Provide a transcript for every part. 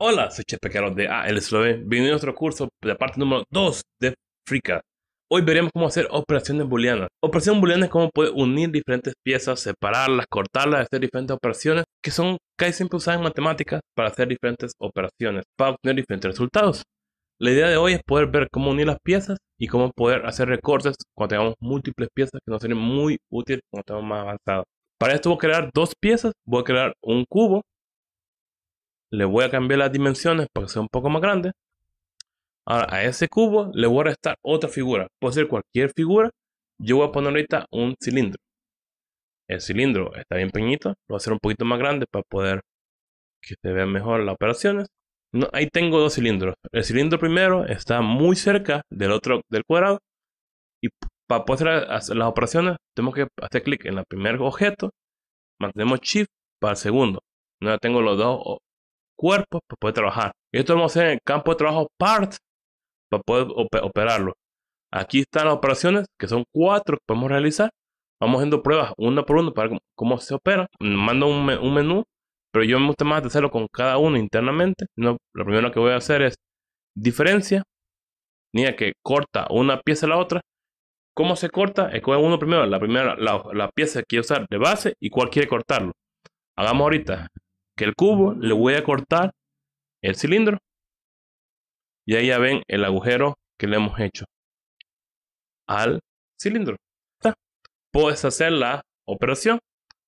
Hola, soy Chepe Carlos de ALSLB. Bienvenido a nuestro curso de la parte número 2 de Frica. Hoy veremos cómo hacer operaciones booleanas. Operación booleana es cómo poder unir diferentes piezas, separarlas, cortarlas, hacer diferentes operaciones que son casi siempre usadas en matemáticas para hacer diferentes operaciones, para obtener diferentes resultados. La idea de hoy es poder ver cómo unir las piezas y cómo poder hacer recortes cuando tengamos múltiples piezas que nos serán muy útiles cuando estamos más avanzados. Para esto voy a crear dos piezas, voy a crear un cubo le voy a cambiar las dimensiones para que sea un poco más grande. Ahora, a ese cubo le voy a restar otra figura. Puede ser cualquier figura. Yo voy a poner ahorita un cilindro. El cilindro está bien pequeñito. Lo voy a hacer un poquito más grande para poder que se vean mejor las operaciones. No, ahí tengo dos cilindros. El cilindro primero está muy cerca del otro del cuadrado. Y para poder hacer las operaciones, tenemos que hacer clic en el primer objeto. Mantenemos Shift para el segundo. No tengo los dos Cuerpo para poder trabajar. Esto lo vamos a hacer en el campo de trabajo part para poder operarlo. Aquí están las operaciones, que son cuatro que podemos realizar. Vamos haciendo pruebas una por una para ver cómo se opera. Mando un, menú, pero yo me gusta más hacerlo con cada uno internamente. lo primero que voy a hacer es diferencia. Mira que corta una pieza a la otra. ¿Cómo se corta? Escoge uno primero, la primera, la, pieza que usar de base y cuál quiere cortarlo. Hagamos ahorita que el cubo le voy a cortar el cilindro. Y ahí ya ven el agujero que le hemos hecho al cilindro. Puedes hacer la operación.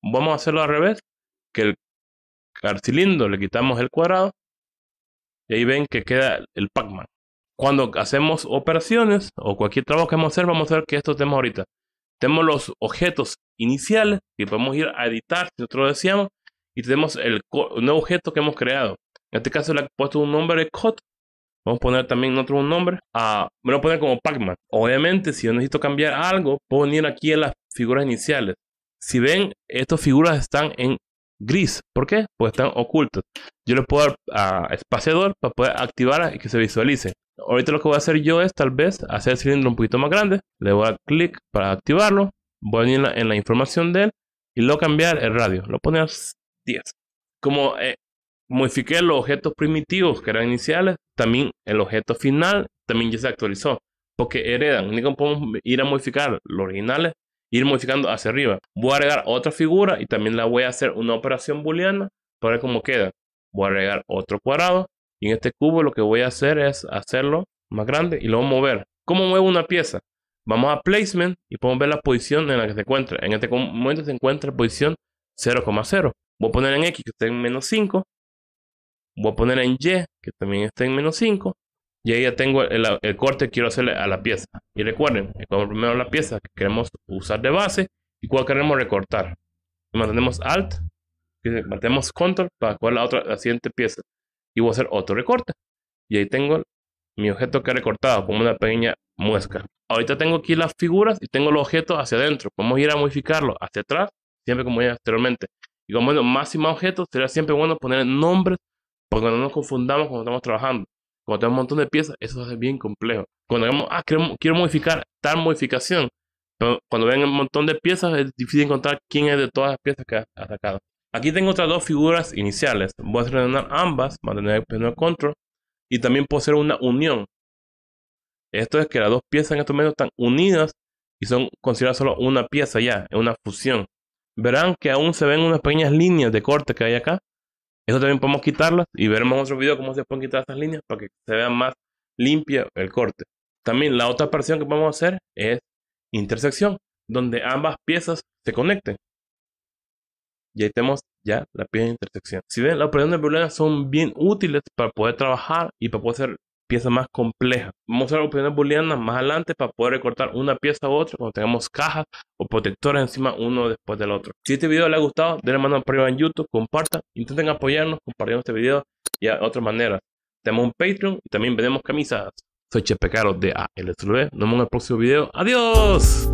Vamos a hacerlo al revés. Que el, al cilindro le quitamos el cuadrado. Y ahí ven que queda el Pac-Man. Cuando hacemos operaciones o cualquier trabajo que vamos a hacer, vamos a ver que esto tenemos ahorita. Tenemos los objetos iniciales que podemos ir a editar si nosotros decíamos y tenemos el nuevo objeto que hemos creado. En este caso le he puesto un nombre de COD. Vamos a poner también otro nombre. A, me lo voy a poner como Pac-Man. Obviamente, si yo necesito cambiar algo, puedo venir aquí a las figuras iniciales. Si ven, estas figuras están en gris. ¿Por qué? Porque están ocultas. Yo le puedo dar a espaciador para poder activar y que se visualice. Ahorita lo que voy a hacer yo es tal vez hacer el cilindro un poquito más grande. Le voy a dar clic para activarlo. Voy a venir en la, información de él y luego cambiar el radio. Lo pones 10, Como eh, modifiqué los objetos primitivos que eran iniciales, también el objeto final también ya se actualizó, porque heredan. cómo podemos ir a modificar los originales, ir modificando hacia arriba. Voy a agregar otra figura y también la voy a hacer una operación booleana para ver cómo queda. Voy a agregar otro cuadrado y en este cubo lo que voy a hacer es hacerlo más grande y lo voy a mover. ¿Cómo muevo una pieza? Vamos a placement y podemos ver la posición en la que se encuentra. En este momento se encuentra en posición 0,0. Voy a poner en X que esté en menos 5. Voy a poner en Y que también está en menos 5. Y ahí ya tengo el, corte que quiero hacerle a la pieza. Y recuerden, cuando primero la pieza que queremos usar de base y cuál queremos recortar. mantenemos Alt, mantenemos Control para cuál la, otra, la siguiente pieza. Y voy a hacer otro recorte. Y ahí tengo mi objeto que he recortado como una pequeña muesca. Ahorita tengo aquí las figuras y tengo los objetos hacia adentro. a ir a modificarlo hacia atrás, siempre como ya anteriormente. Y como bueno, más objeto más sería siempre bueno poner nombres porque no nos confundamos cuando estamos trabajando. Cuando tenemos un montón de piezas, eso es bien complejo. Cuando digamos, ah, quiero, modificar tal modificación, pero cuando ven un montón de piezas, es difícil encontrar quién es de todas las piezas que ha atacado. Aquí tengo otras dos figuras iniciales. Voy a seleccionar ambas, mantener el control y también puedo hacer una unión. Esto es que las dos piezas en estos momentos están unidas y son consideradas solo una pieza ya, es una fusión verán que aún se ven unas pequeñas líneas de corte que hay acá. Eso también podemos quitarlas y veremos en otro video cómo se pueden quitar esas líneas para que se vea más limpia el corte. También la otra operación que podemos hacer es intersección, donde ambas piezas se conecten. Y ahí tenemos ya la pieza de intersección. Si ven, las operaciones de booleanas son bien útiles para poder trabajar y para poder hacer pieza más compleja. Vamos a usar opiniones booleanas más adelante para poder recortar una pieza u otra cuando tengamos cajas o protectores encima uno después del otro. Si este video les ha gustado, denle mano arriba en YouTube, compartan, intenten apoyarnos compartiendo este video y a otras maneras. Tenemos un Patreon y también vendemos camisas. Soy Chepe Caro de ALSLV. Nos vemos en el próximo video. ¡Adiós!